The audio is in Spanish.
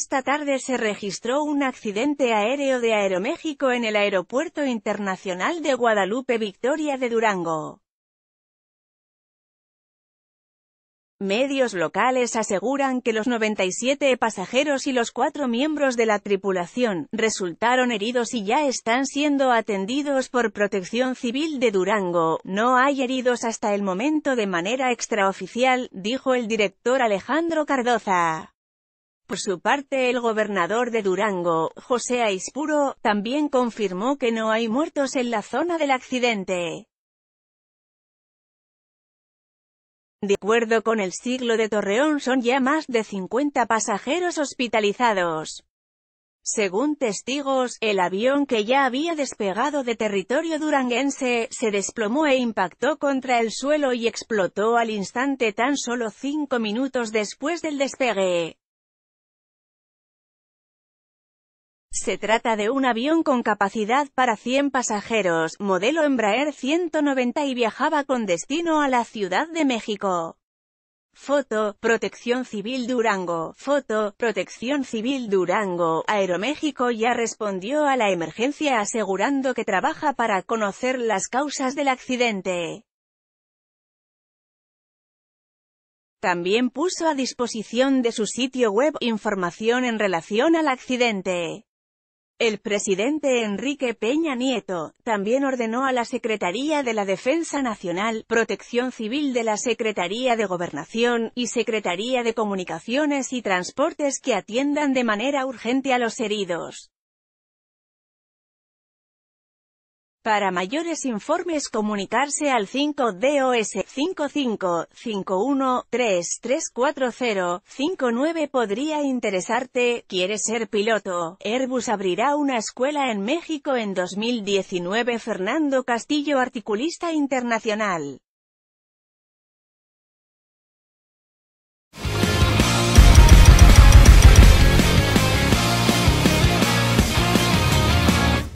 Esta tarde se registró un accidente aéreo de Aeroméxico en el Aeropuerto Internacional de Guadalupe Victoria de Durango. Medios locales aseguran que los 97 pasajeros y los cuatro miembros de la tripulación resultaron heridos y ya están siendo atendidos por Protección Civil de Durango. No hay heridos hasta el momento de manera extraoficial, dijo el director Alejandro Cardoza. Por su parte el gobernador de Durango, José Aispuro, también confirmó que no hay muertos en la zona del accidente. De acuerdo con el siglo de Torreón son ya más de 50 pasajeros hospitalizados. Según testigos, el avión que ya había despegado de territorio duranguense, se desplomó e impactó contra el suelo y explotó al instante tan solo cinco minutos después del despegue. Se trata de un avión con capacidad para 100 pasajeros, modelo Embraer 190 y viajaba con destino a la Ciudad de México. Foto, Protección Civil Durango. Foto, Protección Civil Durango. Aeroméxico ya respondió a la emergencia asegurando que trabaja para conocer las causas del accidente. También puso a disposición de su sitio web información en relación al accidente. El presidente Enrique Peña Nieto, también ordenó a la Secretaría de la Defensa Nacional, Protección Civil de la Secretaría de Gobernación, y Secretaría de Comunicaciones y Transportes que atiendan de manera urgente a los heridos. Para mayores informes comunicarse al 5 dos 5551334059. 59 podría interesarte. ¿Quieres ser piloto? Airbus abrirá una escuela en México en 2019 Fernando Castillo articulista internacional